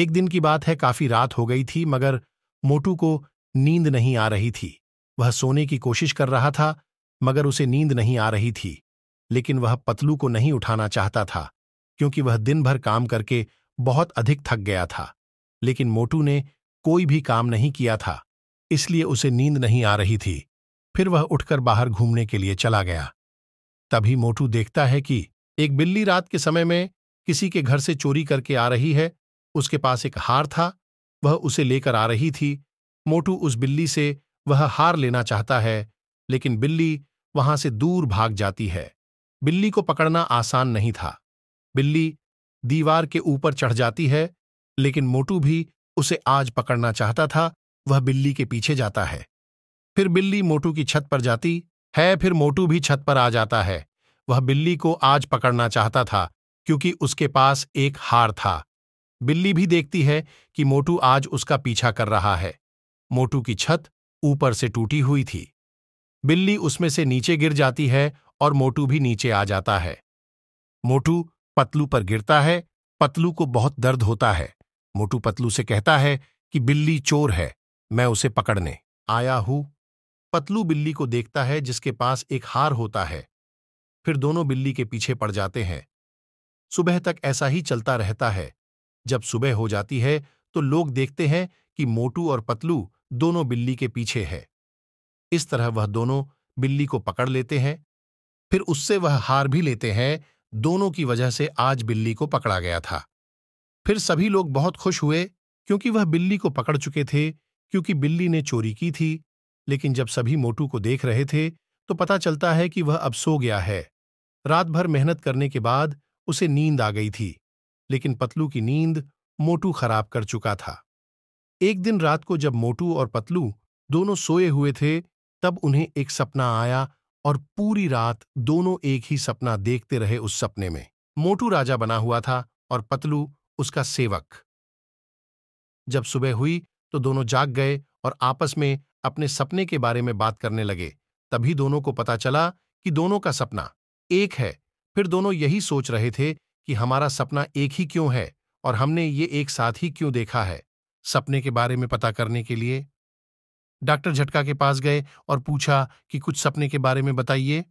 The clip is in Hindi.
एक दिन की बात है काफी रात हो गई थी मगर मोटू को नींद नहीं आ रही थी वह सोने की कोशिश कर रहा था मगर उसे नींद नहीं आ रही थी लेकिन वह पतलू को नहीं उठाना चाहता था क्योंकि वह दिन भर काम करके बहुत अधिक थक गया था लेकिन मोटू ने कोई भी काम नहीं किया था इसलिए उसे नींद नहीं आ रही थी फिर वह उठकर बाहर घूमने के लिए चला गया तभी मोटू देखता है कि एक बिल्ली रात के समय में किसी के घर से चोरी करके आ रही है उसके पास एक हार था वह उसे लेकर आ रही थी मोटू उस बिल्ली से वह हार लेना चाहता है लेकिन बिल्ली वहां से दूर भाग जाती है बिल्ली को पकड़ना आसान नहीं था बिल्ली दीवार के ऊपर चढ़ जाती है लेकिन मोटू भी उसे आज पकड़ना चाहता था वह बिल्ली के पीछे जाता है फिर बिल्ली मोटू की छत पर जाती है फिर मोटू भी छत पर आ जाता है वह बिल्ली को आज पकड़ना चाहता था क्योंकि उसके पास एक हार था बिल्ली भी देखती है कि मोटू आज उसका पीछा कर रहा है मोटू की छत ऊपर से टूटी हुई थी बिल्ली उसमें से नीचे गिर जाती है और मोटू भी नीचे आ जाता है मोटू पतलू पर गिरता है पतलू को बहुत दर्द होता है मोटू पतलू से कहता है कि बिल्ली चोर है मैं उसे पकड़ने आया हूं पतलू बिल्ली को देखता है जिसके पास एक हार होता है फिर दोनों बिल्ली के पीछे पड़ जाते हैं सुबह तक ऐसा ही चलता रहता है जब सुबह हो जाती है तो लोग देखते हैं कि मोटू और पतलू दोनों बिल्ली के पीछे है इस तरह वह दोनों बिल्ली को पकड़ लेते हैं फिर उससे वह हार भी लेते हैं दोनों की वजह से आज बिल्ली को पकड़ा गया था फिर सभी लोग बहुत खुश हुए क्योंकि वह बिल्ली को पकड़ चुके थे क्योंकि बिल्ली ने चोरी की थी लेकिन जब सभी मोटू को देख रहे थे तो पता चलता है कि वह अब सो गया है रात भर मेहनत करने के बाद उसे नींद आ गई थी लेकिन पतलू की नींद मोटू खराब कर चुका था एक दिन रात को जब मोटू और पतलू दोनों सोए हुए थे तब उन्हें एक सपना आया और पूरी रात दोनों एक ही सपना देखते रहे उस सपने में मोटू राजा बना हुआ था और पतलू उसका सेवक जब सुबह हुई तो दोनों जाग गए और आपस में अपने सपने के बारे में बात करने लगे तभी दोनों को पता चला कि दोनों का सपना एक है फिर दोनों यही सोच रहे थे कि हमारा सपना एक ही क्यों है और हमने ये एक साथ ही क्यों देखा है सपने के बारे में पता करने के लिए डॉक्टर झटका के पास गए और पूछा कि कुछ सपने के बारे में बताइए